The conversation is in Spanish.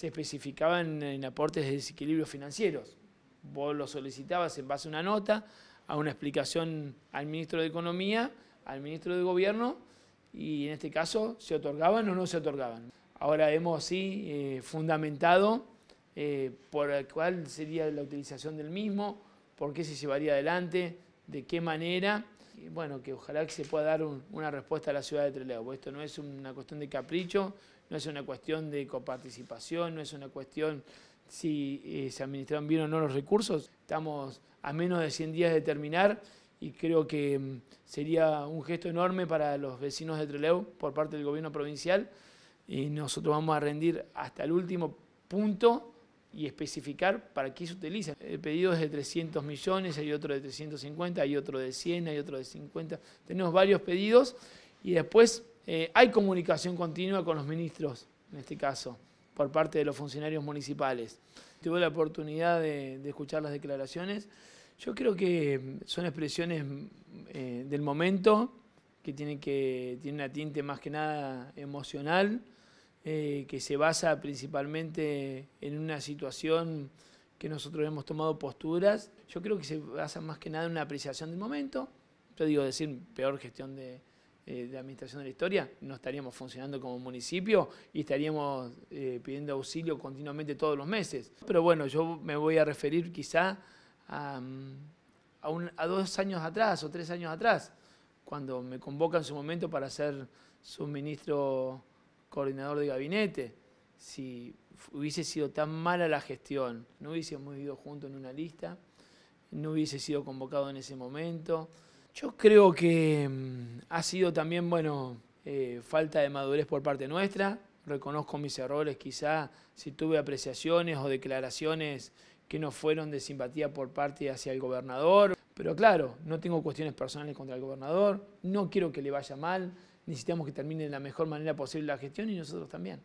se especificaban en aportes de desequilibrios financieros. Vos lo solicitabas en base a una nota, a una explicación al ministro de Economía, al ministro de Gobierno, y en este caso se otorgaban o no se otorgaban. Ahora hemos sí eh, fundamentado eh, por cuál sería la utilización del mismo, por qué se llevaría adelante, de qué manera bueno, que ojalá que se pueda dar una respuesta a la ciudad de Trelew, porque esto no es una cuestión de capricho, no es una cuestión de coparticipación, no es una cuestión si eh, se administraron bien o no los recursos. Estamos a menos de 100 días de terminar y creo que mm, sería un gesto enorme para los vecinos de Trelew por parte del gobierno provincial y nosotros vamos a rendir hasta el último punto y especificar para qué se utiliza. El pedido es de 300 millones, hay otro de 350, hay otro de 100, hay otro de 50. Tenemos varios pedidos y después eh, hay comunicación continua con los ministros, en este caso, por parte de los funcionarios municipales. Tuve la oportunidad de, escuchar las declaraciones. Yo creo que son expresiones eh, del momento, que tienen, que tienen una tinte más que nada emocional. Eh, que se basa principalmente en una situación que nosotros hemos tomado posturas. Yo creo que se basa más que nada en una apreciación del momento. Yo digo, decir peor gestión de, eh, administración de la historia, no estaríamos funcionando como municipio y estaríamos eh, pidiendo auxilio continuamente todos los meses. Pero bueno, yo me voy a referir quizá a, mm, dos años atrás o tres años atrás, cuando me convoca en su momento para ser ministro coordinador de gabinete. Si hubiese sido tan mala la gestión, no hubiésemos ido juntos en una lista, no hubiese sido convocado en ese momento. Yo creo que mm, ha sido también, bueno, eh, falta de madurez por parte nuestra. Reconozco mis errores, quizá si tuve apreciaciones o declaraciones que no fueron de simpatía por parte hacia el gobernador. Pero claro, no tengo cuestiones personales contra el gobernador, no quiero que le vaya mal, necesitamos que termine de la mejor manera posible la gestión y nosotros también.